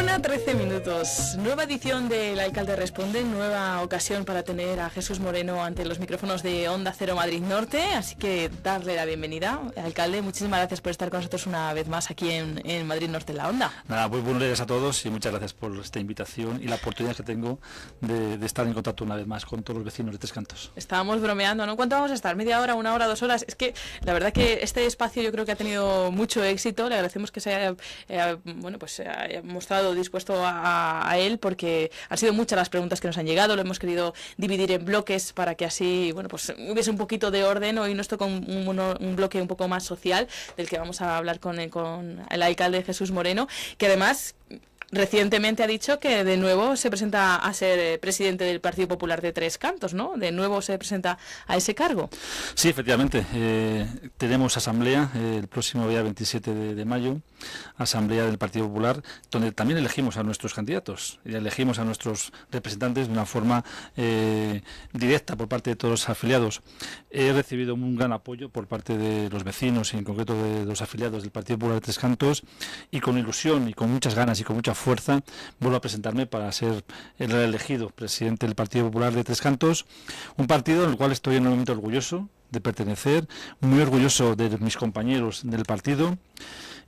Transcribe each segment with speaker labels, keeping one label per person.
Speaker 1: Una 13 minutos. Nueva edición del Alcalde Responde, nueva ocasión para tener a Jesús Moreno ante los micrófonos de Onda Cero Madrid Norte, así que darle la bienvenida. Alcalde, muchísimas gracias por estar con nosotros una vez más aquí en, Madrid Norte en la Onda.
Speaker 2: Nada, pues buenos días a todos y muchas gracias por esta invitación y la oportunidad que tengo de, estar en contacto una vez más con todos los vecinos de Tres Cantos.
Speaker 1: Estábamos bromeando, ¿no? ¿Cuánto vamos a estar? ¿Media hora, una hora, dos horas? Es que la verdad que este espacio yo creo que ha tenido mucho éxito, le agradecemos que se haya, eh, bueno, pues, haya mostrado dispuesto a, él porque han sido muchas las preguntas que nos han llegado, lo hemos querido dividir en bloques para que así, bueno, pues hubiese un poquito de orden. Hoy nos toca un, bloque un poco más social del que vamos a hablar con con el alcalde Jesús Moreno, que además Recientemente ha dicho que de nuevo se presenta a ser eh, presidente del Partido Popular de Tres Cantos, ¿no? De nuevo se presenta a ese cargo.
Speaker 2: Sí, efectivamente. Eh, tenemos asamblea eh, el próximo día 27 de, mayo, asamblea del Partido Popular, donde también elegimos a nuestros candidatos y elegimos a nuestros representantes de una forma directa por parte de todos los afiliados. He recibido un gran apoyo por parte de los vecinos y en concreto de los afiliados del Partido Popular de Tres Cantos y con ilusión y con muchas ganas y con mucha fuerza, vuelvo a presentarme para ser el reelegido presidente del Partido Popular de Tres Cantos, un partido el cual estoy enormemente orgulloso de pertenecer, muy orgulloso de mis compañeros del partido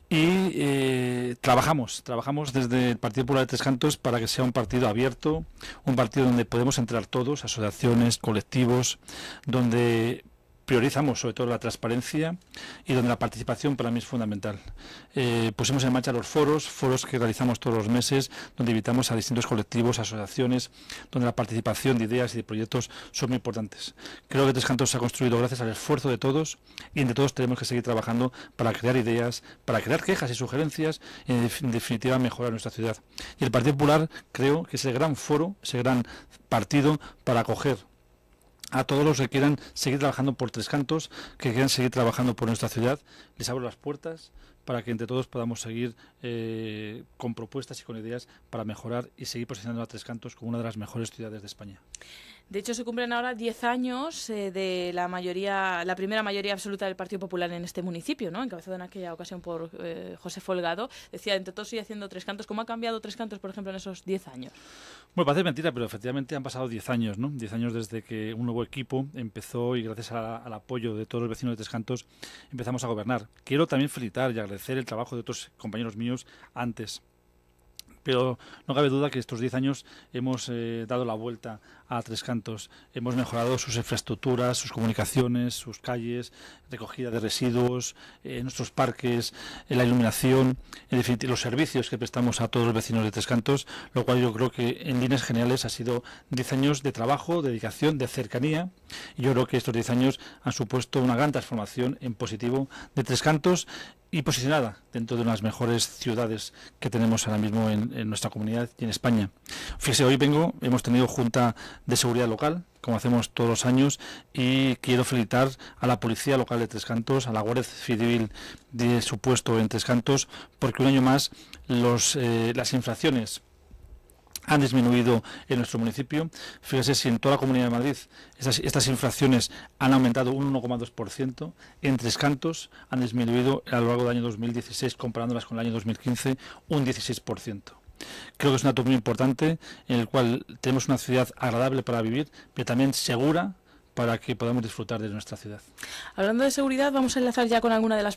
Speaker 2: y eh, trabajamos, trabajamos desde el Partido Popular de Tres Cantos para que sea un partido abierto, un partido donde podemos entrar todos, asociaciones, colectivos, donde priorizamos sobre todo la transparencia y donde la participación para mí es fundamental. Eh, pusimos en marcha los foros, foros que realizamos todos los meses, donde invitamos a distintos colectivos, asociaciones, donde la participación de ideas y de proyectos son muy importantes. Creo que Tres Cantos se ha construido gracias al esfuerzo de todos y entre todos tenemos que seguir trabajando para crear ideas, para crear quejas y sugerencias y en definitiva mejorar nuestra ciudad. Y el Partido Popular creo que es el gran foro, ese gran partido para acoger a todos los que quieran seguir trabajando por Tres Cantos, que quieran seguir trabajando por nuestra ciudad, les abro las puertas para que entre todos podamos seguir eh, con propuestas y con ideas para mejorar y seguir posicionando a Tres Cantos como una de las mejores ciudades de España.
Speaker 1: De hecho, se cumplen ahora 10 años eh, de la mayoría, la primera mayoría absoluta del Partido Popular en este municipio, ¿no? encabezado en aquella ocasión por eh, José Folgado. Decía, entre todos sigue haciendo tres cantos. ¿Cómo ha cambiado tres cantos, por ejemplo, en esos 10 años?
Speaker 2: Bueno, parece mentira, pero efectivamente han pasado 10 años, ¿no? 10 años desde que un nuevo equipo empezó y gracias al apoyo de todos los vecinos de Tres Cantos empezamos a gobernar. Quiero también felicitar y el trabajo de otros compañeros míos antes pero no cabe duda que estos 10 años hemos eh, dado la vuelta a Tres Cantos. Hemos mejorado sus infraestructuras, sus comunicaciones, sus calles, recogida de residuos, eh, nuestros parques, eh, la iluminación, en definitiva, los servicios que prestamos a todos los vecinos de Tres Cantos, lo cual yo creo que en líneas generales ha sido 10 años de trabajo, de dedicación, de cercanía. yo creo que estos 10 años han supuesto una gran transformación en positivo de Tres Cantos y posicionada dentro de las mejores ciudades que tenemos ahora mismo en, nuestra comunidad y en España. Fíjese, hoy vengo, hemos tenido Junta de Seguridad Local, como hacemos todos los años, y quiero felicitar a la Policía Local de Tres Cantos, a la Guardia Civil de su puesto en Tres Cantos, porque un año más los, eh, las infracciones han disminuido en nuestro municipio. Fíjese si en toda la Comunidad de Madrid estas, infracciones han aumentado un 1,2%. En Tres Cantos han disminuido a lo largo del año 2016, comparándolas con el año 2015, un 16%. Creo que es un dato muy importante en el cual tenemos una ciudad agradable para vivir, pero también segura para que podamos disfrutar de nuestra ciudad.
Speaker 1: Hablando de seguridad, vamos a enlazar ya con alguna de las